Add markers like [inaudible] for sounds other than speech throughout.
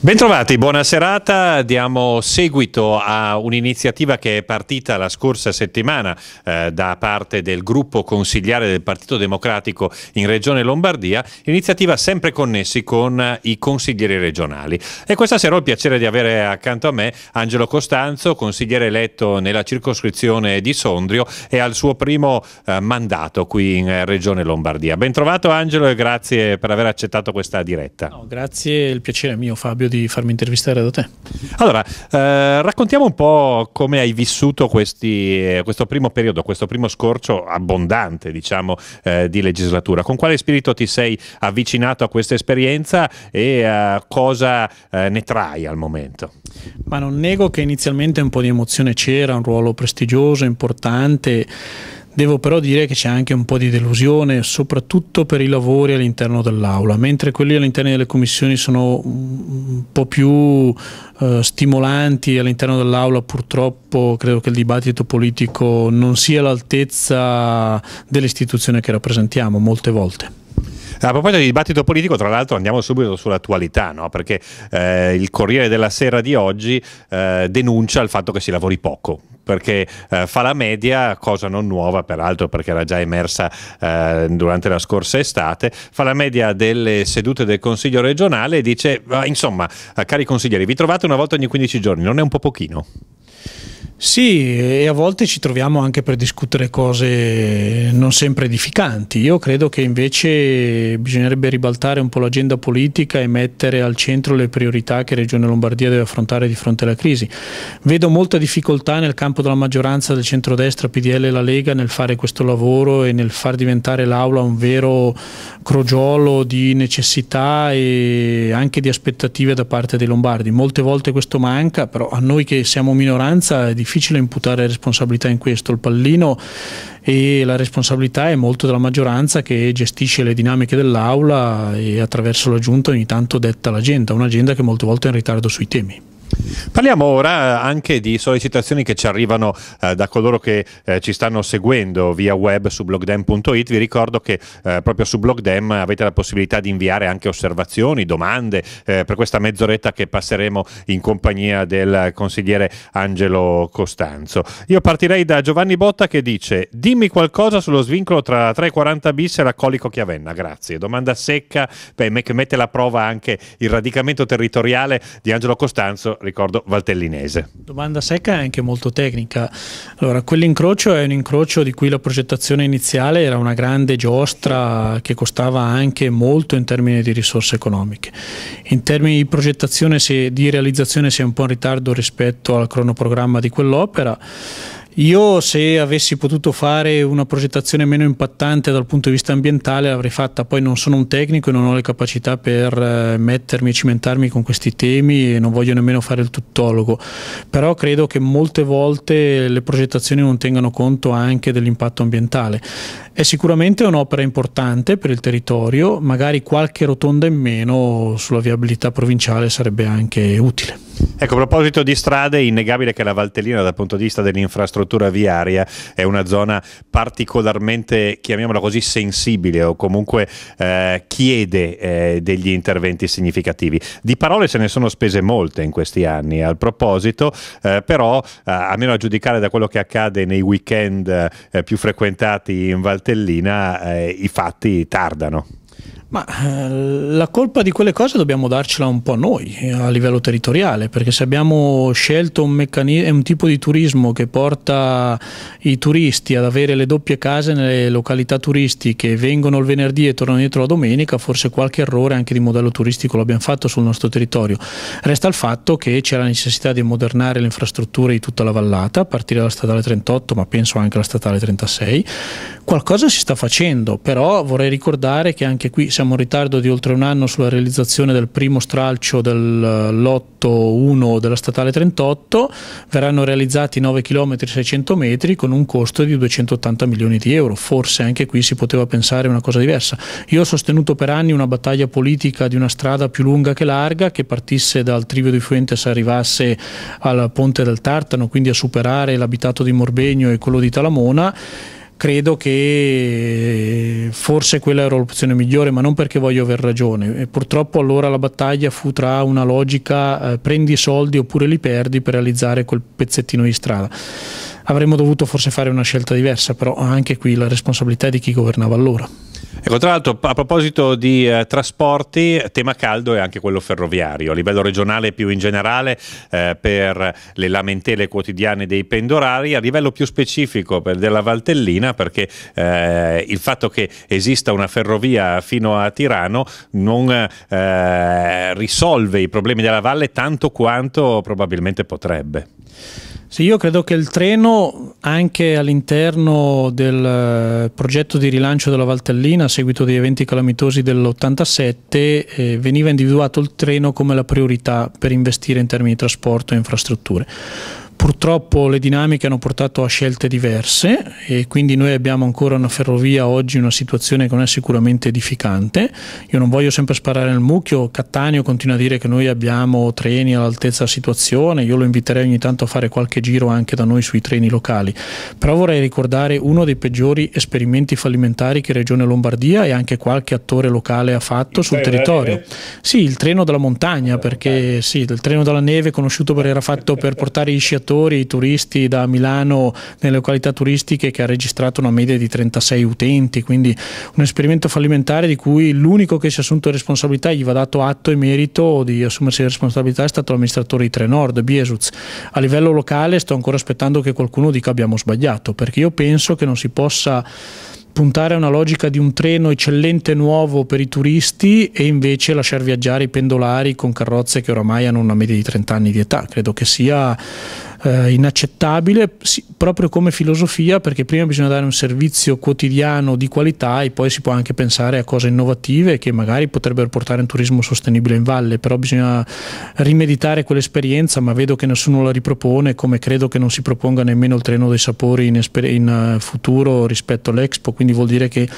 Bentrovati, buona serata. Diamo seguito a un'iniziativa che è partita la scorsa settimana eh, da parte del gruppo consigliare del Partito Democratico in Regione Lombardia, iniziativa sempre connessi con eh, i consiglieri regionali. E questa sera ho il piacere di avere accanto a me Angelo Costanzo, consigliere eletto nella circoscrizione di Sondrio e al suo primo eh, mandato qui in eh, Regione Lombardia. Bentrovato Angelo e grazie per aver accettato questa diretta. No, grazie, il piacere è mio Fabio di di farmi intervistare da te. Allora, eh, raccontiamo un po' come hai vissuto questi, questo primo periodo, questo primo scorcio abbondante, diciamo, eh, di legislatura. Con quale spirito ti sei avvicinato a questa esperienza e eh, cosa eh, ne trai al momento? Ma non nego che inizialmente un po' di emozione c'era, un ruolo prestigioso, importante Devo però dire che c'è anche un po' di delusione, soprattutto per i lavori all'interno dell'aula, mentre quelli all'interno delle commissioni sono un po' più eh, stimolanti all'interno dell'aula, purtroppo credo che il dibattito politico non sia all'altezza dell'istituzione che rappresentiamo molte volte. A proposito di dibattito politico, tra l'altro andiamo subito sull'attualità, no? perché eh, il Corriere della Sera di oggi eh, denuncia il fatto che si lavori poco, perché eh, fa la media, cosa non nuova peraltro perché era già emersa eh, durante la scorsa estate, fa la media delle sedute del Consiglio regionale e dice, insomma, eh, cari consiglieri, vi trovate una volta ogni 15 giorni, non è un po' pochino? Sì, e a volte ci troviamo anche per discutere cose non sempre edificanti. Io credo che invece bisognerebbe ribaltare un po' l'agenda politica e mettere al centro le priorità che Regione Lombardia deve affrontare di fronte alla crisi. Vedo molta difficoltà nel campo della maggioranza del centrodestra, PDL e la Lega nel fare questo lavoro e nel far diventare l'Aula un vero crogiolo di necessità e anche di aspettative da parte dei lombardi. Molte volte questo manca, però a noi che siamo minoranza è difficile difficile imputare responsabilità in questo, il pallino e la responsabilità è molto della maggioranza che gestisce le dinamiche dell'Aula e attraverso la Giunta ogni tanto detta l'agenda, un'agenda che molte volte è in ritardo sui temi. Parliamo ora eh, anche di sollecitazioni che ci arrivano eh, da coloro che eh, ci stanno seguendo via web su blogdem.it. Vi ricordo che eh, proprio su Blogdem avete la possibilità di inviare anche osservazioni, domande eh, per questa mezz'oretta che passeremo in compagnia del consigliere Angelo Costanzo. Io partirei da Giovanni Botta che dice dimmi qualcosa sullo svincolo tra 340 bis e l'accolico Chiavenna. Grazie. Domanda secca beh, che mette alla prova anche il radicamento territoriale di Angelo Costanzo ricordo, valtellinese. Domanda secca e anche molto tecnica. Allora, quell'incrocio è un incrocio di cui la progettazione iniziale era una grande giostra che costava anche molto in termini di risorse economiche. In termini di progettazione, se di realizzazione si è un po' in ritardo rispetto al cronoprogramma di quell'opera, io se avessi potuto fare una progettazione meno impattante dal punto di vista ambientale l'avrei fatta, poi non sono un tecnico e non ho le capacità per eh, mettermi e cimentarmi con questi temi e non voglio nemmeno fare il tuttologo, però credo che molte volte le progettazioni non tengano conto anche dell'impatto ambientale. È sicuramente un'opera importante per il territorio, magari qualche rotonda in meno sulla viabilità provinciale sarebbe anche utile. Ecco, a proposito di strade, è innegabile che la Valtellina dal punto di vista dell'infrastruttura viaria è una zona particolarmente, chiamiamola così, sensibile o comunque eh, chiede eh, degli interventi significativi. Di parole se ne sono spese molte in questi anni, al proposito, eh, però, eh, almeno a giudicare da quello che accade nei weekend eh, più frequentati in Valtellina, eh, i fatti tardano. Ma eh, la colpa di quelle cose dobbiamo darcela un po' noi eh, a livello territoriale, perché se abbiamo scelto un, un, tipo di turismo che porta i turisti ad avere le doppie case nelle località turistiche, vengono il venerdì e tornano dietro la domenica, forse qualche errore anche di modello turistico l'abbiamo fatto sul nostro territorio. Resta il fatto che c'è la necessità di modernare le infrastrutture di tutta la vallata, a partire dalla statale 38, ma penso anche alla statale 36. Qualcosa si sta facendo, però vorrei ricordare che anche qui siamo in ritardo di oltre un anno sulla realizzazione del primo stralcio del eh, lotto 1 della statale 38, verranno realizzati 9 km 600 metri con un costo di 280 milioni di euro, forse anche qui si poteva pensare una cosa diversa. Io ho sostenuto per anni una battaglia politica di una strada più lunga che larga che partisse dal Trivio di Fuentes arrivasse al Ponte del Tartano, quindi a superare l'abitato di Morbegno e quello di Talamona credo che eh, forse quella era l'opzione migliore, ma non perché voglio aver ragione. E purtroppo allora la battaglia fu tra una logica eh, prendi i soldi oppure li perdi per realizzare quel pezzettino di strada. Avremmo dovuto forse fare una scelta diversa, però anche qui la responsabilità è di chi governava allora. Ecco, tra l'altro, a proposito di eh, trasporti, tema caldo è anche quello ferroviario. A livello regionale più in generale, eh, per le lamentele quotidiane dei pendolari, a livello più specifico per della Valtellina, perché eh, il fatto che esista una ferrovia fino a Tirano non eh, risolve i problemi della valle tanto quanto probabilmente potrebbe. Sì, io credo che il treno anche all'interno del eh, progetto di rilancio della Valtellina a seguito degli eventi calamitosi dell'87 eh, veniva individuato il treno come la priorità per investire in termini di trasporto e infrastrutture. Purtroppo le dinamiche hanno portato a scelte diverse e quindi noi abbiamo ancora una ferrovia oggi, in una situazione che non è sicuramente edificante. Io non voglio sempre sparare nel mucchio, Cattaneo continua a dire che noi abbiamo treni all'altezza della situazione, io lo inviterei ogni tanto a fare qualche giro anche da noi sui treni locali, però vorrei ricordare uno dei peggiori esperimenti fallimentari che Regione Lombardia e anche qualche attore locale ha fatto il sul territorio. Sì, il treno della montagna, perché sì, il treno della neve conosciuto per era fatto per portare i sciatori lettori, i turisti da Milano nelle località turistiche che ha registrato una media di 36 utenti, quindi un esperimento fallimentare di cui l'unico che si è assunto responsabilità, gli va dato atto e merito di assumersi la responsabilità è stato l'amministratore di Trenord, Biesuz. A livello locale sto ancora aspettando che qualcuno dica abbiamo sbagliato, perché io penso che non si possa puntare a una logica di un treno eccellente nuovo per i turisti e invece lasciar viaggiare i pendolari con carrozze che oramai hanno una media di 30 anni di età. Credo che sia eh, inaccettabile sì, proprio come filosofia perché prima bisogna dare un servizio quotidiano di qualità e poi si può anche pensare a cose innovative che magari potrebbero portare un turismo sostenibile in valle, però bisogna rimeditare quell'esperienza, ma vedo che nessuno la ripropone, come credo che non si proponga nemmeno il treno dei sapori in, in uh, futuro rispetto all'Expo, quindi vuol dire che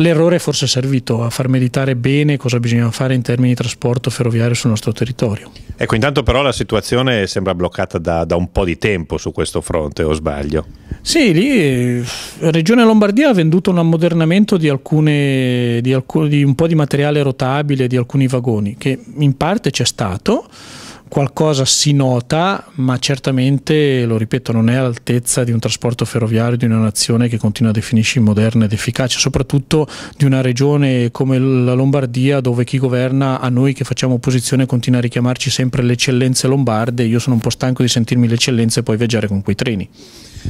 L'errore è forse è servito a far meditare bene cosa bisognava fare in termini di trasporto ferroviario sul nostro territorio. Ecco, intanto però la situazione sembra bloccata da, da un po' di tempo su questo fronte, o sbaglio? Sì, lì la eh, Regione Lombardia ha venduto un ammodernamento di, alcune, di, alcun, di un po' di materiale rotabile di alcuni vagoni, che in parte c'è stato qualcosa si nota, ma certamente, lo ripeto, non è all'altezza di un trasporto ferroviario di una nazione che continua a definirsi moderna ed efficace, soprattutto di una regione come la Lombardia dove chi governa a noi che facciamo opposizione continua a richiamarci sempre le eccellenze lombarde, io sono un po' stanco di sentirmi le eccellenze e poi viaggiare con quei treni.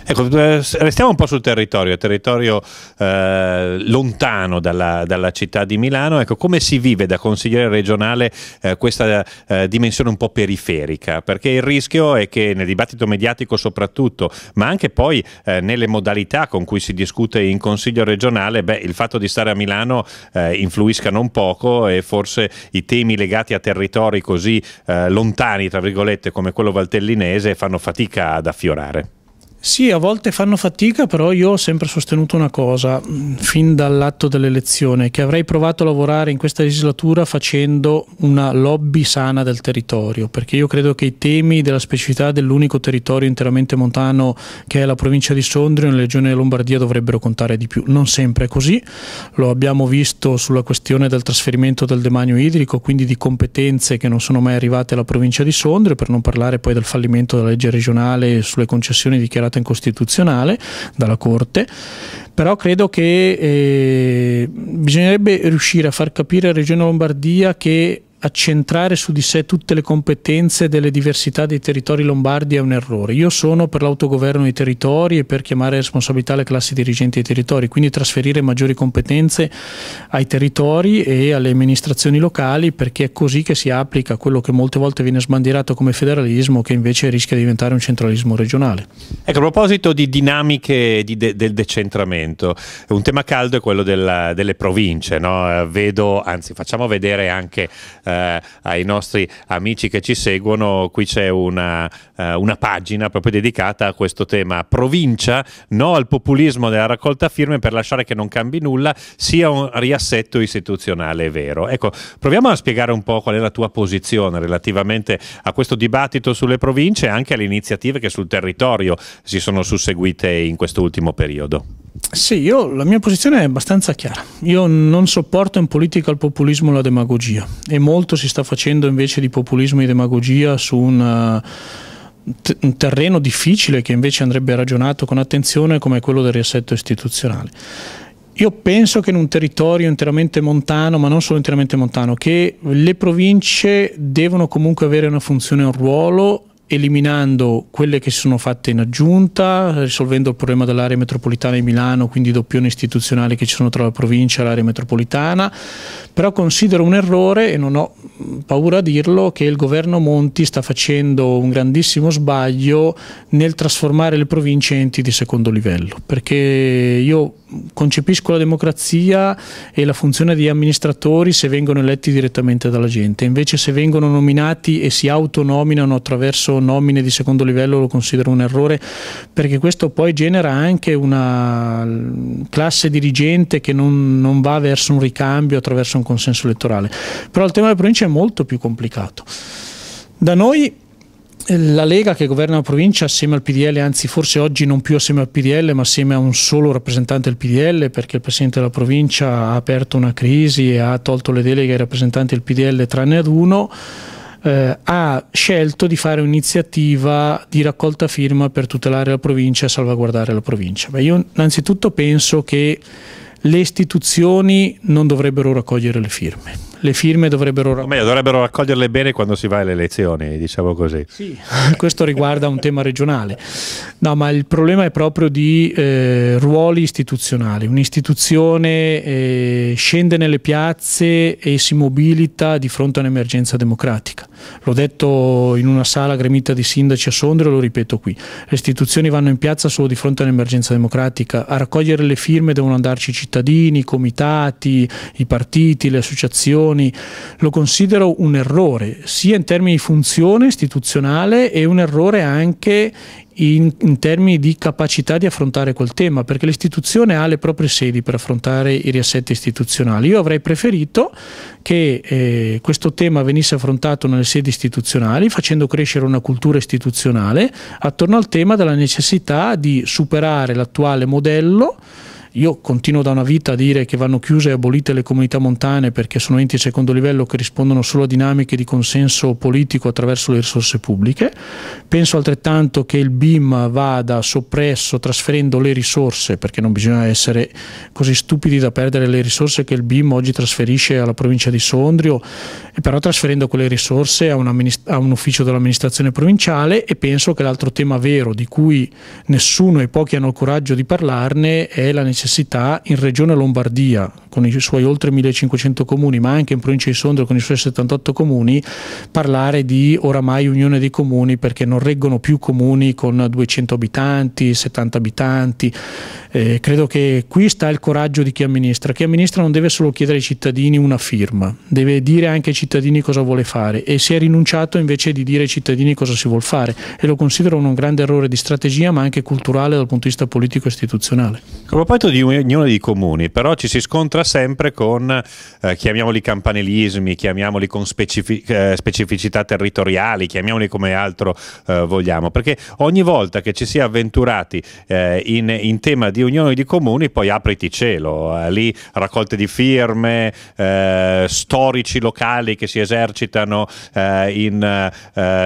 Ecco, eh, restiamo un po' sul territorio, territorio eh, lontano dalla, dalla, città di Milano. Ecco, come si vive da consigliere regionale eh, questa eh, dimensione un po' periferica? Perché il rischio è che nel dibattito mediatico soprattutto, ma anche poi eh, nelle modalità con cui si discute in consiglio regionale, beh, il fatto di stare a Milano eh, influisca non poco e forse i temi legati a territori così lontani, tra virgolette, come quello valtellinese fanno fatica ad affiorare. Sì, a volte fanno fatica, però io ho sempre sostenuto una cosa, mm, fin dall'atto dell'elezione, che avrei provato a lavorare in questa legislatura facendo una lobby sana del territorio, perché io credo che i temi della specificità dell'unico territorio interamente montano che è la provincia di Sondrio e la regione Lombardia dovrebbero contare di più. Non sempre è così, lo abbiamo visto sulla questione del trasferimento del demanio idrico, quindi di competenze che non sono mai arrivate alla provincia di Sondrio, per non parlare poi del fallimento della legge regionale sulle concessioni dichiarate dichiarato incostituzionale dalla Corte, però credo che eh, bisognerebbe riuscire a far capire a Regione Lombardia che accentrare su di sé tutte le competenze delle diversità dei territori lombardi è un errore. Io sono per l'autogoverno dei territori e per chiamare responsabilità le classi dirigenti dei territori, quindi trasferire maggiori competenze ai territori e alle amministrazioni locali perché è così che si applica quello che molte volte viene sbandierato come federalismo che invece rischia di diventare un centralismo regionale. Ecco, a proposito di dinamiche di de- del decentramento, un tema caldo è quello della, delle province. No? Vedo, anzi facciamo vedere anche eh, ai nostri amici che ci seguono, qui c'è una, eh, una, pagina proprio dedicata a questo tema. Provincia, no al populismo della raccolta firme per lasciare che non cambi nulla, sia un riassetto istituzionale vero. Ecco, proviamo a spiegare un po' qual è la tua posizione relativamente a questo dibattito sulle province e anche alle iniziative che sul territorio si sono susseguite in questo ultimo periodo. Sì, io, la mia posizione è abbastanza chiara. Io non sopporto in politica il populismo e la demagogia e molto si sta facendo invece di populismo e demagogia su una, eh, un terreno difficile che invece andrebbe ragionato con attenzione come quello del riassetto istituzionale. Io penso che in un territorio interamente montano, ma non solo interamente montano, che le province devono comunque avere una funzione e un ruolo eliminando quelle che si sono fatte in aggiunta, risolvendo il problema dell'area metropolitana di Milano, quindi doppione istituzionale che ci sono tra la provincia e l'area metropolitana, però considero un errore, e non ho paura a dirlo, che il governo Monti sta facendo un grandissimo sbaglio nel trasformare le province in enti di secondo livello, perché io concepisco la democrazia e la funzione di amministratori se vengono eletti direttamente dalla gente, invece se vengono nominati e si autonominano attraverso nomine di secondo livello lo considero un errore perché questo poi genera anche una classe dirigente che non, non va verso un ricambio attraverso un consenso elettorale. Però il tema delle province è molto più complicato. Da noi eh, la Lega che governa la provincia assieme al PDL, anzi forse oggi non più assieme al PDL ma assieme a un solo rappresentante del PDL perché il Presidente della provincia ha aperto una crisi e ha tolto le deleghe ai rappresentanti del PDL tranne ad uno eh, ha scelto di fare un'iniziativa di raccolta firma per tutelare la provincia e salvaguardare la provincia. Beh, io innanzitutto penso che le istituzioni non dovrebbero raccogliere le firme le firme dovrebbero raccoglierle. Meglio, dovrebbero raccoglierle bene quando si va alle elezioni, diciamo così. Sì, [laughs] questo riguarda un tema regionale. No, ma il problema è proprio di eh, ruoli istituzionali. Un'istituzione eh, scende nelle piazze e si mobilita di fronte a un'emergenza democratica. L'ho detto in una sala gremita di sindaci a Sondrio, lo ripeto qui. Le istituzioni vanno in piazza solo di fronte a un'emergenza democratica. A raccogliere le firme devono andarci i cittadini, i comitati, i partiti, le associazioni istituzioni lo considero un errore, sia in termini di funzione istituzionale e un errore anche in, in, termini di capacità di affrontare quel tema, perché l'istituzione ha le proprie sedi per affrontare i riassetti istituzionali. Io avrei preferito che eh, questo tema venisse affrontato nelle sedi istituzionali, facendo crescere una cultura istituzionale attorno al tema della necessità di superare l'attuale modello io continuo da una vita a dire che vanno chiuse e abolite le comunità montane perché sono enti di secondo livello che rispondono solo a dinamiche di consenso politico attraverso le risorse pubbliche. Penso altrettanto che il BIM vada soppresso trasferendo le risorse, perché non bisogna essere così stupidi da perdere le risorse che il BIM oggi trasferisce alla provincia di Sondrio, però trasferendo quelle risorse a un, a un ufficio dell'amministrazione provinciale e penso che l'altro tema vero di cui nessuno e pochi hanno il coraggio di parlarne è la necessità necessità in Regione Lombardia, con i suoi oltre 1500 comuni, ma anche in provincia di Sondrio con i suoi 78 comuni, parlare di oramai unione dei comuni perché non reggono più comuni con 200 abitanti, 70 abitanti. Eh, credo che qui sta il coraggio di chi amministra. Chi amministra non deve solo chiedere ai cittadini una firma, deve dire anche ai cittadini cosa vuole fare e si è rinunciato invece di dire ai cittadini cosa si vuole fare e lo considero un grande errore di strategia ma anche culturale dal punto di vista politico istituzionale. A proposito di unione dei comuni, però ci si scontra sempre con, eh, chiamiamoli campanilismi, chiamiamoli con specific- eh, specificità territoriali, chiamiamoli come altro eh, vogliamo, perché ogni volta che ci si è avventurati eh, in, in, tema di unione di comuni, poi apriti cielo, eh, lì raccolte di firme, storici locali che si esercitano in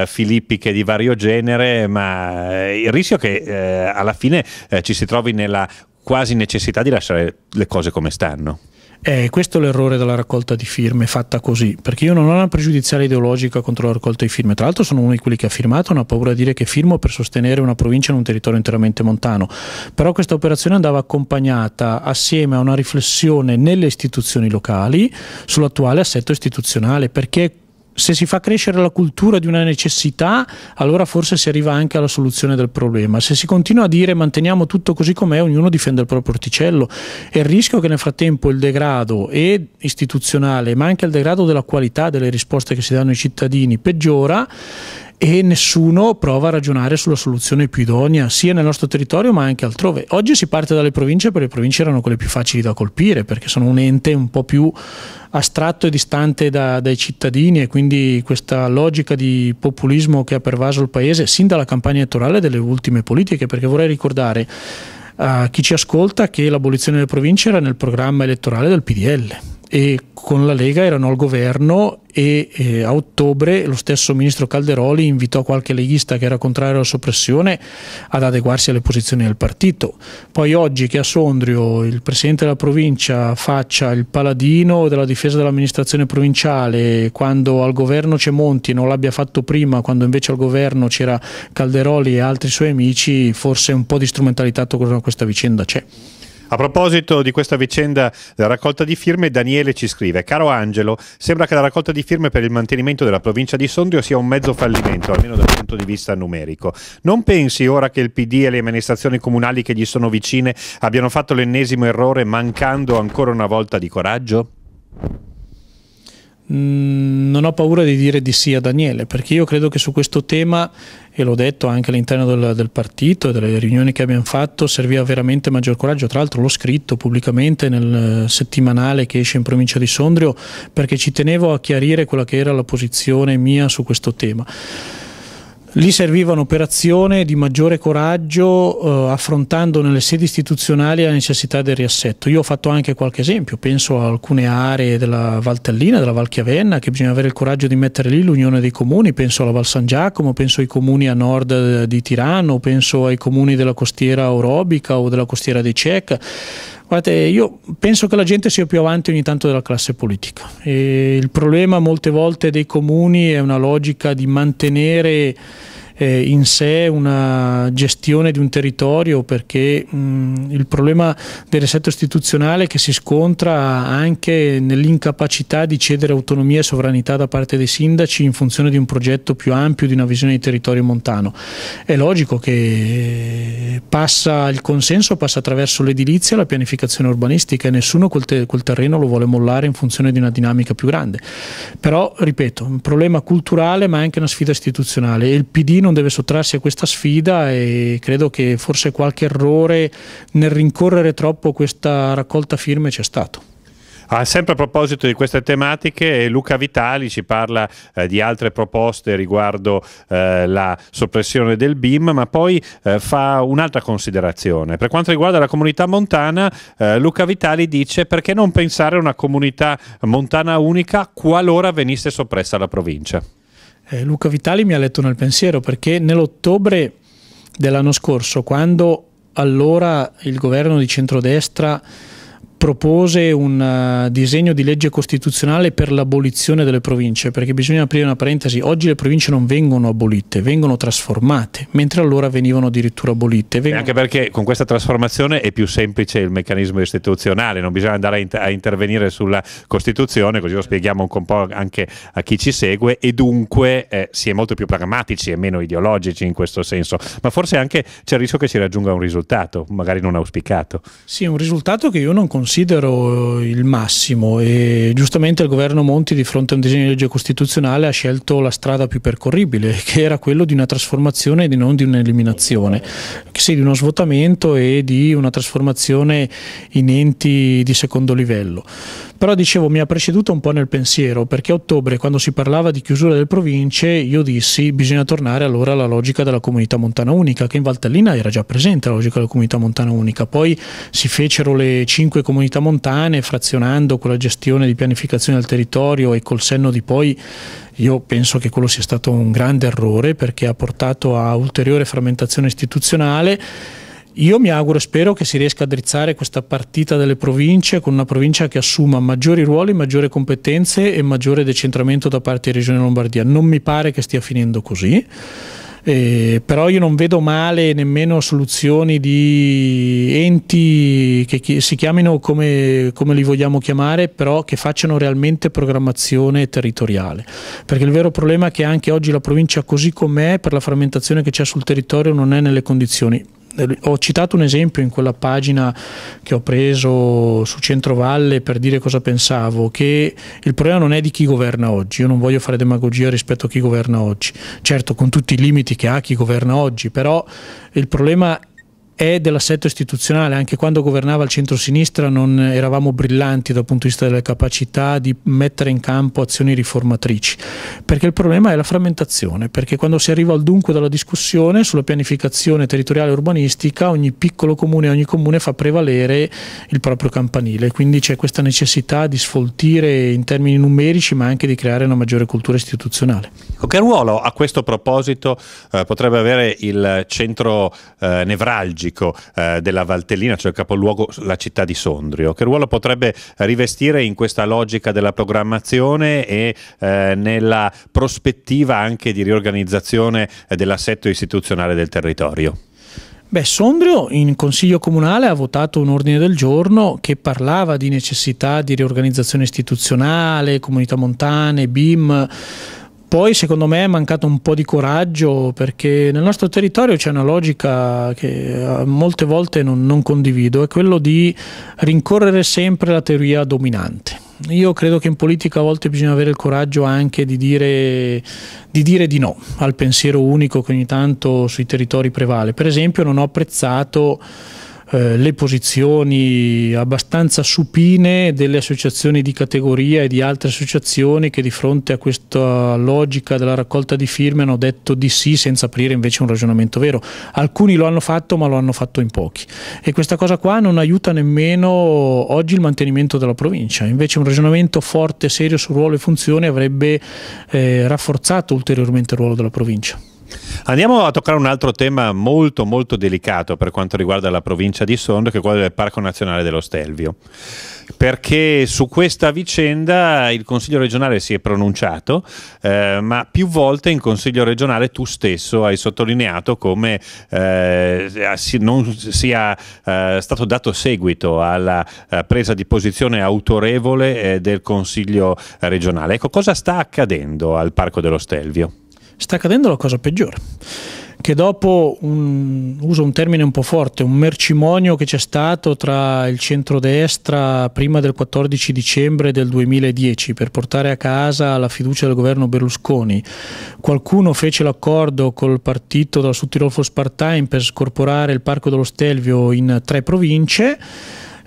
filippiche di vario genere, ma il rischio è che alla fine ci si trovi nella quasi necessità di lasciare le cose come stanno. Eh, questo è l'errore della raccolta di firme fatta così, perché io non ho una pregiudiziale ideologica contro la raccolta di firme, tra l'altro sono uno di quelli che ha firmato, non ho paura di dire che firmo per sostenere una provincia in un territorio interamente montano, però questa operazione andava accompagnata assieme a una riflessione nelle istituzioni locali sull'attuale assetto istituzionale, perché se si fa crescere la cultura di una necessità, allora forse si arriva anche alla soluzione del problema. Se si continua a dire manteniamo tutto così com'è, ognuno difende il proprio orticello e il rischio che nel frattempo il degrado e istituzionale, ma anche il degrado della qualità delle risposte che si danno ai cittadini peggiora e nessuno prova a ragionare sulla soluzione più idonea sia nel nostro territorio ma anche altrove. Oggi si parte dalle province perché le province erano quelle più facili da colpire perché sono un ente un po' più astratto e distante da, dai cittadini e quindi questa logica di populismo che ha pervaso il paese sin dalla campagna elettorale delle ultime politiche perché vorrei ricordare a eh, chi ci ascolta che l'abolizione delle province era nel programma elettorale del PDL e con la Lega erano al governo e eh, a ottobre lo stesso ministro Calderoli invitò qualche leghista che era contrario alla soppressione ad adeguarsi alle posizioni del partito. Poi oggi che a Sondrio il presidente della provincia faccia il paladino della difesa dell'amministrazione provinciale, quando al governo c'è Monti non l'abbia fatto prima, quando invece al governo c'era Calderoli e altri suoi amici, forse un po' di strumentalità con questa vicenda c'è. A proposito di questa vicenda della raccolta di firme, Daniele ci scrive: Caro Angelo, sembra che la raccolta di firme per il mantenimento della provincia di Sondrio sia un mezzo fallimento, almeno dal punto di vista numerico. Non pensi ora che il PD e le amministrazioni comunali che gli sono vicine abbiano fatto l'ennesimo errore mancando ancora una volta di coraggio? Mm, non ho paura di dire di sì a Daniele, perché io credo che su questo tema, e l'ho detto anche all'interno del, del partito e delle riunioni che abbiamo fatto, serviva veramente maggior coraggio. Tra l'altro l'ho scritto pubblicamente nel eh, settimanale che esce in provincia di Sondrio, perché ci tenevo a chiarire quella che era la posizione mia su questo tema. Lì serviva un'operazione di maggiore coraggio eh, affrontando nelle sedi istituzionali la necessità del riassetto. Io ho fatto anche qualche esempio, penso a alcune aree della Valtellina, della Val Chiavenna, che bisogna avere il coraggio di mettere lì l'unione dei comuni, penso alla Val San Giacomo, penso ai comuni a nord eh, di Tirano, penso ai comuni della costiera orobica o della costiera dei Ceca. Guardate, io penso che la gente sia più avanti ogni tanto della classe politica. E il problema molte volte dei comuni è una logica di mantenere eh, in sé una gestione di un territorio perché mh, mm, il problema del resetto istituzionale che si scontra anche nell'incapacità di cedere autonomia e sovranità da parte dei sindaci in funzione di un progetto più ampio, di una visione di territorio montano. È logico che eh, passa il consenso passa attraverso l'edilizia e la pianificazione urbanistica e nessuno quel, te quel terreno lo vuole mollare in funzione di una dinamica più grande. Però, ripeto, un problema culturale ma anche una sfida istituzionale e il PD non deve sottrarsi a questa sfida e credo che forse qualche errore nel rincorrere troppo questa raccolta firme c'è stato. Ah, sempre a proposito di queste tematiche, eh, Luca Vitali ci parla eh, di altre proposte riguardo eh, la soppressione del BIM, ma poi eh, fa un'altra considerazione. Per quanto riguarda la comunità montana, eh, Luca Vitali dice perché non pensare a una comunità montana unica qualora venisse soppressa la provincia eh, Luca Vitali mi ha letto nel pensiero perché nell'ottobre dell'anno scorso, quando allora il governo di centrodestra propose un uh, disegno di legge costituzionale per l'abolizione delle province, perché bisogna aprire una parentesi, oggi le province non vengono abolite, vengono trasformate, mentre allora venivano addirittura abolite. Vengono... Anche perché con questa trasformazione è più semplice il meccanismo istituzionale, non bisogna andare a, inter- a intervenire sulla Costituzione, così lo spieghiamo un po' anche a chi ci segue, e dunque eh, si è molto più pragmatici e meno ideologici in questo senso, ma forse anche c'è il rischio che si raggiunga un risultato, magari non auspicato. Sì, un risultato che io non considero considero eh, il massimo e giustamente il governo Monti di fronte a un disegno di legge costituzionale ha scelto la strada più percorribile che era quello di una trasformazione e non di un'eliminazione, sì di uno svuotamento e di una trasformazione in enti di secondo livello. Però dicevo, mi ha preceduto un po' nel pensiero, perché a ottobre, quando si parlava di chiusura delle province, io dissi bisogna tornare allora alla logica della comunità montana unica, che in Valtellina era già presente la logica della comunità montana unica. Poi si fecero le cinque comunità montane, frazionando con la gestione di pianificazione del territorio e col senno di poi io penso che quello sia stato un grande errore perché ha portato a ulteriore frammentazione istituzionale io mi auguro e spero che si riesca a drizzare questa partita delle province con una provincia che assuma maggiori ruoli, maggiore competenze e maggiore decentramento da parte di Regione Lombardia. Non mi pare che stia finendo così. Eh, però io non vedo male nemmeno soluzioni di enti che chi- si chiamino come, come, li vogliamo chiamare, però che facciano realmente programmazione territoriale. Perché il vero problema è che anche oggi la provincia così com'è, per la frammentazione che c'è sul territorio, non è nelle condizioni ho citato un esempio in quella pagina che ho preso su Centrovalle per dire cosa pensavo, che il problema non è di chi governa oggi, io non voglio fare demagogia rispetto a chi governa oggi, certo con tutti i limiti che ha chi governa oggi, però il problema è dell'assetto istituzionale, anche quando governava il centro-sinistra non eravamo brillanti dal punto di vista delle capacità di mettere in campo azioni riformatrici, perché il problema è la frammentazione, perché quando si arriva al dunque della discussione sulla pianificazione territoriale e urbanistica ogni piccolo comune, ogni comune fa prevalere il proprio campanile, quindi c'è questa necessità di sfoltire in termini numerici ma anche di creare una maggiore cultura istituzionale. Che ruolo a questo proposito eh, potrebbe avere il centro eh, nevralgico? liturgico eh, della Valtellina, cioè il capoluogo, la città di Sondrio. Che ruolo potrebbe rivestire in questa logica della programmazione e eh, nella prospettiva anche di riorganizzazione dell'assetto istituzionale del territorio? Beh, Sondrio in consiglio comunale ha votato un ordine del giorno che parlava di necessità di riorganizzazione istituzionale, comunità montane, BIM poi secondo me è mancato un po' di coraggio perché nel nostro territorio c'è una logica che eh, molte volte non, non condivido, è quello di rincorrere sempre la teoria dominante. Io credo che in politica a volte bisogna avere il coraggio anche di dire, di dire, di no al pensiero unico che ogni tanto sui territori prevale. Per esempio non ho apprezzato eh, le posizioni abbastanza supine delle associazioni di categoria e di altre associazioni che di fronte a questa logica della raccolta di firme hanno detto di sì senza aprire invece un ragionamento vero. Alcuni lo hanno fatto ma lo hanno fatto in pochi e questa cosa qua non aiuta nemmeno oggi il mantenimento della provincia, invece un ragionamento forte, serio su ruolo e funzioni avrebbe eh, rafforzato ulteriormente il ruolo della provincia. Andiamo a toccare un altro tema molto molto delicato per quanto riguarda la provincia di Sondo che è quello del Parco Nazionale dello Stelvio, perché su questa vicenda il Consiglio regionale si è pronunciato, eh, ma più volte in Consiglio regionale tu stesso hai sottolineato come eh, non sia eh, stato dato seguito alla eh, presa di posizione autorevole eh, del Consiglio regionale. Ecco, cosa sta accadendo al Parco dello Stelvio? sta accadendo la cosa peggiore, che dopo, un, uso un termine un po' forte, un mercimonio che c'è stato tra il centrodestra prima del 14 dicembre del 2010 per portare a casa la fiducia del governo Berlusconi, qualcuno fece l'accordo col partito della Sudtirolfo Spartain per scorporare il Parco dello Stelvio in tre province,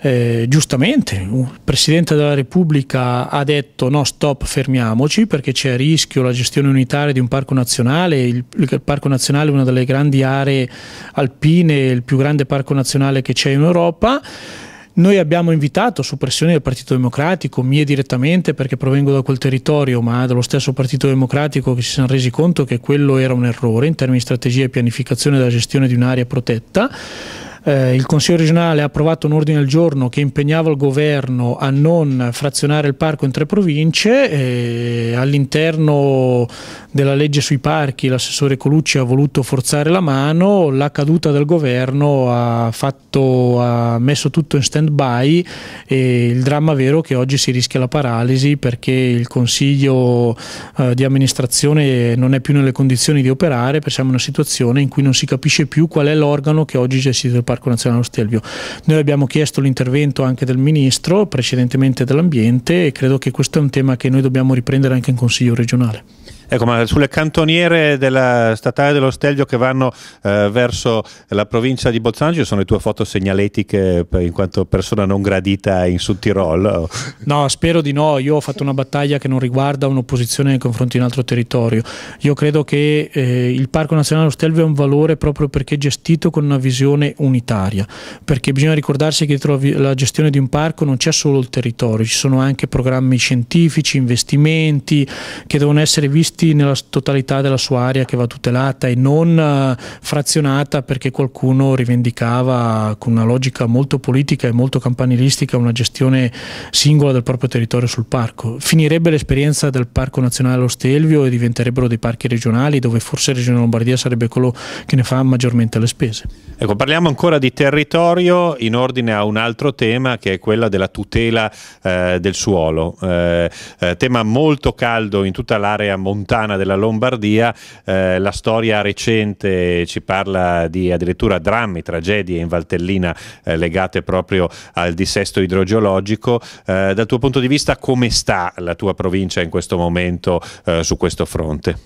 eh, giustamente il Presidente della Repubblica ha detto no stop fermiamoci perché c'è a rischio la gestione unitaria di un parco nazionale, il, il parco nazionale è una delle grandi aree alpine, il più grande parco nazionale che c'è in Europa. Noi abbiamo invitato su pressione del Partito Democratico, mie direttamente perché provengo da quel territorio, ma dallo stesso Partito Democratico che si sono resi conto che quello era un errore in termini di strategia e pianificazione della gestione di un'area protetta eh, il Consiglio regionale ha approvato un ordine del giorno che impegnava il governo a non frazionare il parco in tre province, eh, all'interno della legge sui parchi l'assessore Colucci ha voluto forzare la mano, la caduta del governo ha, fatto, ha messo tutto in stand by e il dramma vero è che oggi si rischia la paralisi perché il Consiglio eh, di amministrazione non è più nelle condizioni di operare, siamo in una situazione in cui non si capisce più qual è l'organo che oggi gestisce il parco Parco Nazionale Stelvio. Noi abbiamo chiesto l'intervento anche del Ministro, precedentemente dell'Ambiente e credo che questo è un tema che noi dobbiamo riprendere anche in Consiglio regionale. Ecco, ma sulle cantoniere della statale dello Stelvio che vanno eh, verso la provincia di Bolzano ci sono le tue foto segnaletiche in quanto persona non gradita in Sud Tirol? No, spero di no. Io ho fatto una battaglia che non riguarda un'opposizione nei confronti di un altro territorio. Io credo che eh, il Parco Nazionale dello Stelvio è un valore proprio perché è gestito con una visione unitaria. Perché bisogna ricordarsi che dietro la gestione di un parco non c'è solo il territorio, ci sono anche programmi scientifici, investimenti che devono essere visti acquisti nella totalità della sua area che va tutelata e non eh, frazionata perché qualcuno rivendicava con una logica molto politica e molto campanilistica una gestione singola del proprio territorio sul parco. Finirebbe l'esperienza del Parco Nazionale Lo Stelvio e diventerebbero dei parchi regionali dove forse Regione Lombardia sarebbe quello che ne fa maggiormente le spese. Ecco, parliamo ancora di territorio in ordine a un altro tema che è quella della tutela eh, del suolo, eh, eh tema molto caldo in tutta l'area montana montana della Lombardia. Eh, la storia recente ci parla di addirittura drammi, tragedie in Valtellina eh, legate proprio al dissesto idrogeologico. Eh, dal tuo punto di vista come sta la tua provincia in questo momento eh, su questo fronte?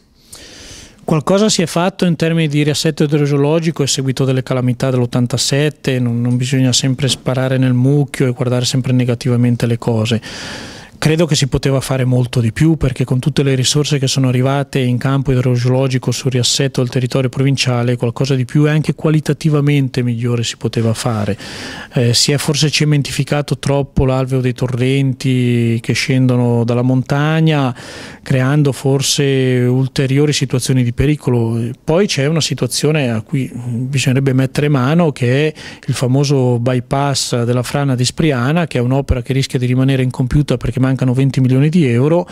Qualcosa si è fatto in termini di riassetto idrogeologico a seguito delle calamità dell'87, non, non bisogna sempre sparare nel mucchio e guardare sempre negativamente le cose. Credo che si poteva fare molto di più perché con tutte le risorse che sono arrivate in campo idrogeologico sul riassetto del territorio provinciale qualcosa di più e anche qualitativamente migliore si poteva fare. Eh, si è forse cementificato troppo l'alveo dei torrenti che scendono dalla montagna creando forse ulteriori situazioni di pericolo. Poi c'è una situazione a cui bisognerebbe mettere mano che è il famoso bypass della frana di Spriana che è un'opera che rischia di rimanere incompiuta perché manca mancano 20 milioni di euro,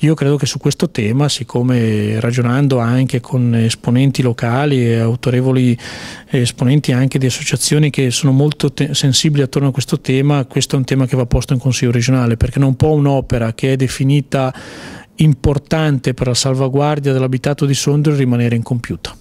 io credo che su questo tema, siccome ragionando anche con esponenti locali e autorevoli esponenti anche di associazioni che sono molto sensibili attorno a questo tema, questo è un tema che va posto in Consiglio regionale, perché non può un'opera che è definita importante per la salvaguardia dell'abitato di Sondrio rimanere incompiuta.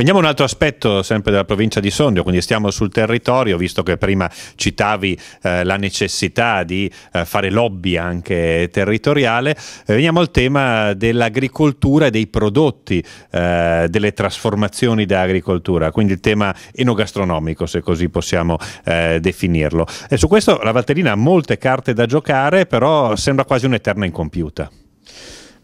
Veniamo a un altro aspetto sempre della provincia di Sondrio, quindi stiamo sul territorio, visto che prima citavi eh, la necessità di eh, fare lobby anche territoriale, eh, veniamo al tema dell'agricoltura e dei prodotti, eh, delle trasformazioni da agricoltura, quindi il tema enogastronomico se così possiamo eh, definirlo. E su questo la Valtellina ha molte carte da giocare, però sembra quasi un'eterna incompiuta.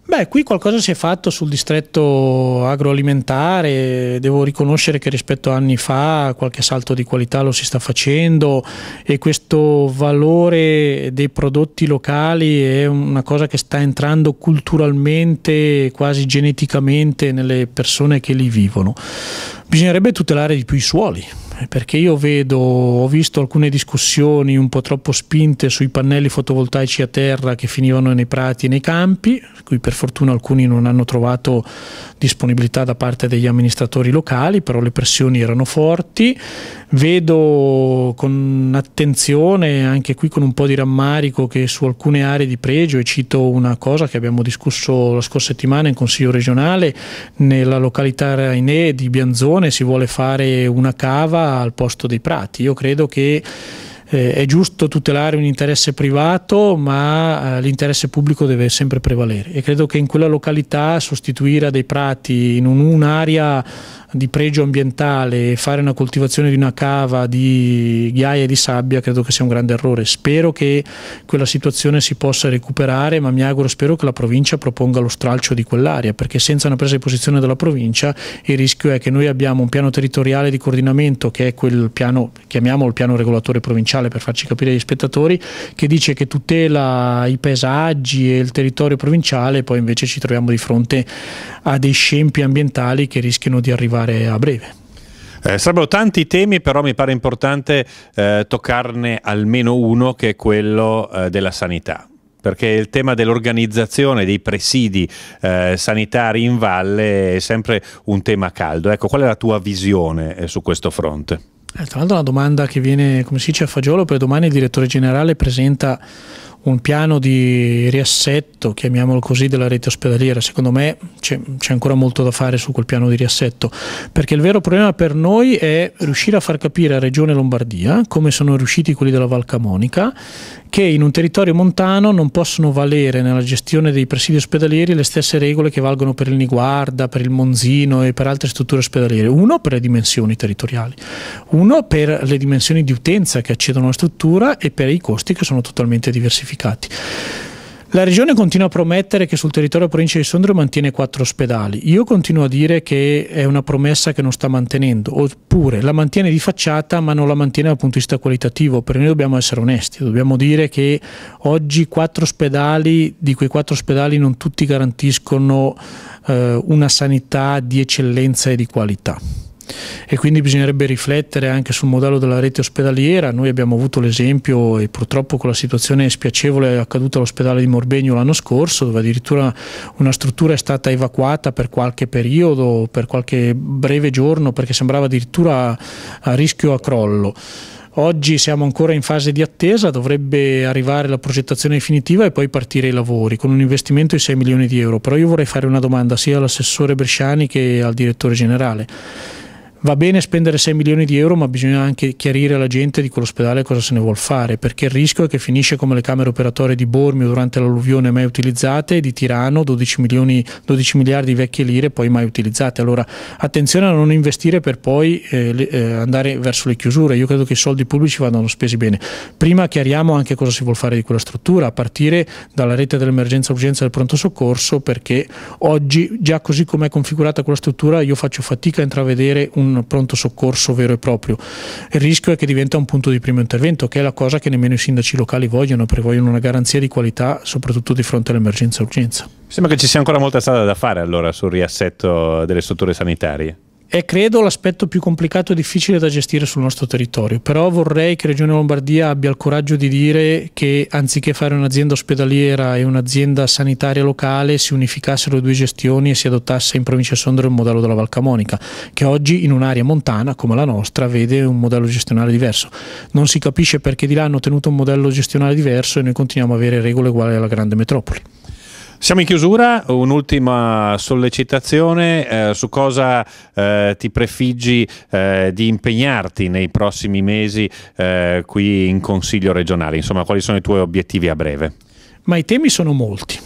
Beh, qui qualcosa si è fatto sul distretto agroalimentare, devo riconoscere che rispetto a anni fa qualche salto di qualità lo si sta facendo e questo valore dei prodotti locali è una cosa che sta entrando culturalmente, quasi geneticamente nelle persone che li vivono. Bisognerebbe tutelare di più i suoli, perché io vedo, ho visto alcune discussioni un po' troppo spinte sui pannelli fotovoltaici a terra che finivano nei prati e nei campi, cui per fortuna alcuni non hanno trovato disponibilità da parte degli amministratori locali, però le pressioni erano forti, Vedo con attenzione, anche qui con un po' di rammarico, che su alcune aree di pregio, e cito una cosa che abbiamo discusso la scorsa settimana in Consiglio regionale, nella località Rainè di Bianzone si vuole fare una cava al posto dei prati. Io credo che eh, è giusto tutelare un interesse privato, ma eh, l'interesse pubblico deve sempre prevalere e credo che in quella località sostituire a dei prati in un'area di pregio ambientale e fare una coltivazione di una cava di ghiaia e di sabbia credo che sia un grande errore. Spero che quella situazione si possa recuperare, ma mi auguro, spero che la provincia proponga lo stralcio di quell'area, perché senza una presa di posizione della provincia il rischio è che noi abbiamo un piano territoriale di coordinamento che è quel piano, chiamiamolo il piano regolatore provinciale per farci capire agli spettatori, che dice che tutela i paesaggi e il territorio provinciale, poi invece ci troviamo di fronte a dei scempi ambientali che rischiano di arrivare arrivare a breve. Eh, sarebbero tanti temi, però mi pare importante eh, toccarne almeno uno che è quello eh, della sanità perché il tema dell'organizzazione dei presidi eh, sanitari in valle è sempre un tema caldo. Ecco, qual è la tua visione eh, su questo fronte? Eh, tra l'altro una domanda che viene, come si dice, a fagiolo, per domani il direttore generale presenta un piano di riassetto, chiamiamolo così, della rete ospedaliera. Secondo me c'è, ancora molto da fare su quel piano di riassetto, perché il vero problema per noi è riuscire a far capire a Regione Lombardia, come sono riusciti quelli della Val Camonica, che in un territorio montano non possono valere nella gestione dei presidi ospedalieri le stesse regole che valgono per il Niguarda, per il Monzino e per altre strutture ospedaliere. Uno per le dimensioni territoriali, uno per le dimensioni di utenza che accedono alla struttura e per i costi che sono totalmente diversificati certificati. La regione continua a promettere che sul territorio provincia di Sondrio mantiene quattro ospedali. Io continuo a dire che è una promessa che non sta mantenendo, oppure la mantiene di facciata ma non la mantiene dal punto di vista qualitativo, perché noi dobbiamo essere onesti, dobbiamo dire che oggi quattro ospedali, di quei quattro ospedali non tutti garantiscono eh, una sanità di eccellenza e di qualità e quindi bisognerebbe riflettere anche sul modello della rete ospedaliera. Noi abbiamo avuto l'esempio e purtroppo con la situazione spiacevole accaduta all'ospedale di Morbegno l'anno scorso, dove addirittura una struttura è stata evacuata per qualche periodo, per qualche breve giorno, perché sembrava addirittura a, rischio a crollo. Oggi siamo ancora in fase di attesa, dovrebbe arrivare la progettazione definitiva e poi partire i lavori con un investimento di 6 milioni di euro. Però io vorrei fare una domanda sia all'assessore Bresciani che al direttore generale va bene spendere 6 milioni di euro, ma bisogna anche chiarire alla gente di quell'ospedale cosa se ne vuol fare, perché il rischio è che finisce come le camere operatorie di Bormio durante l'alluvione mai utilizzate e di Tirano 12, milioni, 12 miliardi di vecchie lire poi mai utilizzate. Allora attenzione a non investire per poi eh, eh, andare verso le chiusure, io credo che i soldi pubblici vadano spesi bene. Prima chiariamo anche cosa si vuol fare di quella struttura, a partire dalla rete dell'emergenza-urgenza del pronto soccorso, perché oggi già così come è configurata quella struttura io faccio fatica a intravedere un pronto soccorso vero e proprio. Il rischio è che diventa un punto di primo intervento, che è la cosa che nemmeno i sindaci locali vogliono, perché vogliono una garanzia di qualità, soprattutto di fronte all'emergenza urgenza. Sembra che ci sia ancora molta strada da fare allora sul riassetto delle strutture sanitarie è credo l'aspetto più complicato e difficile da gestire sul nostro territorio, però vorrei che Regione Lombardia abbia il coraggio di dire che anziché fare un'azienda ospedaliera e un'azienda sanitaria locale si unificassero le due gestioni e si adottasse in provincia Sondrio il modello della Valcamonica, che oggi in un'area montana come la nostra vede un modello gestionale diverso. Non si capisce perché di là hanno tenuto un modello gestionale diverso e noi continuiamo a avere regole uguali alla grande metropoli. Siamo in chiusura, un'ultima sollecitazione eh, su cosa eh, ti prefiggi eh, di impegnarti nei prossimi mesi eh, qui in Consiglio regionale, insomma quali sono i tuoi obiettivi a breve? Ma i temi sono molti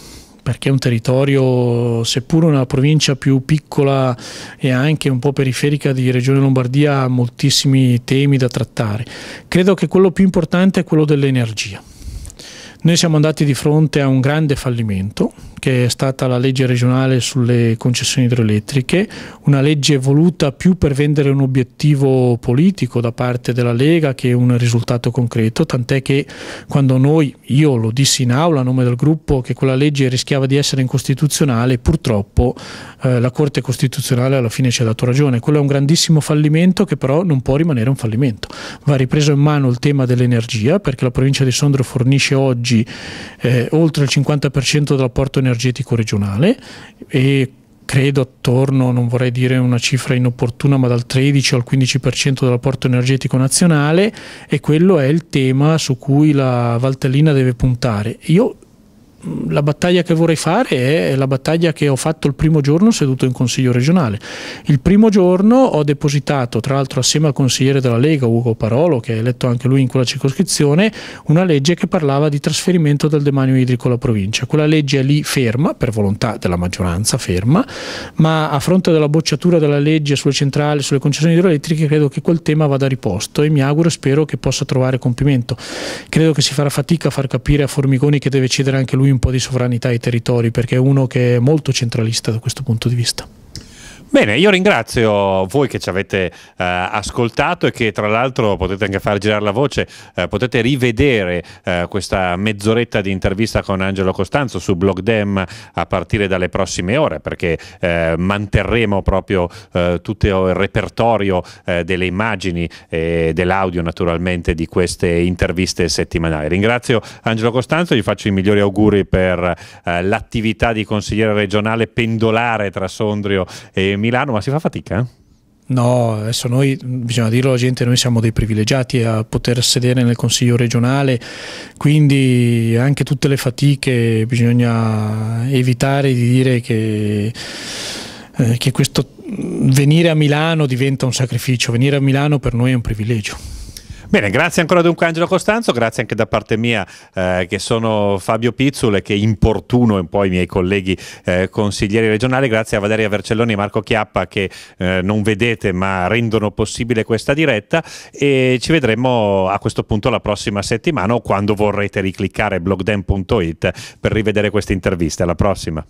perché è un territorio, seppur una provincia più piccola e anche un po' periferica di Regione Lombardia, ha moltissimi temi da trattare. Credo che quello più importante è quello dell'energia noi siamo andati di fronte a un grande fallimento che è stata la legge regionale sulle concessioni idroelettriche, una legge voluta più per vendere un obiettivo politico da parte della Lega che un risultato concreto, tant'è che quando noi, io lo dissi in aula a nome del gruppo, che quella legge rischiava di essere incostituzionale, purtroppo eh, la Corte Costituzionale alla fine ci ha dato ragione. Quello è un grandissimo fallimento che però non può rimanere un fallimento. Va ripreso in mano il tema dell'energia perché la provincia di Sondro fornisce oggi eh, oltre il 50% dell'apporto energetico energetico regionale e credo attorno, non vorrei dire una cifra inopportuna, ma dal 13 al 15% dell'apporto energetico nazionale e quello è il tema su cui la Valtellina deve puntare. Io Mm, la battaglia che vorrei fare è la battaglia che ho fatto il primo giorno seduto in Consiglio regionale. Il primo giorno ho depositato, tra l'altro assieme al consigliere della Lega, Ugo Parolo, che è eletto anche lui in quella circoscrizione, una legge che parlava di trasferimento del demanio idrico alla provincia. Quella legge è lì ferma, per volontà della maggioranza ferma, ma a fronte della bocciatura della legge sulle centrali, sulle concessioni idroelettriche, credo che quel tema vada riposto e mi auguro e spero che possa trovare compimento. Credo che si farà fatica a far capire a Formigoni che deve cedere anche lui un po' di sovranità ai territori perché è uno che è molto centralista da questo punto di vista. Bene, io ringrazio voi che ci avete eh, ascoltato e che tra l'altro potete anche far girare la voce, eh, potete rivedere eh, questa mezz'oretta di intervista con Angelo Costanzo su Blogdem a partire dalle prossime ore perché eh, manterremo proprio eh, tutto il repertorio eh, delle immagini e dell'audio naturalmente di queste interviste settimanali. Ringrazio Angelo Costanzo, gli faccio i migliori auguri per l'attività di consigliere regionale pendolare tra Sondrio e Milano, ma si fa fatica? Eh? No, adesso noi, bisogna dirlo alla gente, noi siamo dei privilegiati a poter sedere nel Consiglio regionale, quindi anche tutte le fatiche bisogna evitare di dire che, eh, che questo venire a Milano diventa un sacrificio, venire a Milano per noi è un privilegio. Bene, grazie ancora dunque Angelo Costanzo, grazie anche da parte mia eh, che sono Fabio Pizzule che importuno un po' i miei colleghi eh, consiglieri regionali, grazie a Valeria Vercelloni e Marco Chiappa che eh, non vedete ma rendono possibile questa diretta e ci vedremo a questo punto la prossima settimana o quando vorrete ricliccare blogden.it per rivedere queste interviste. Alla prossima!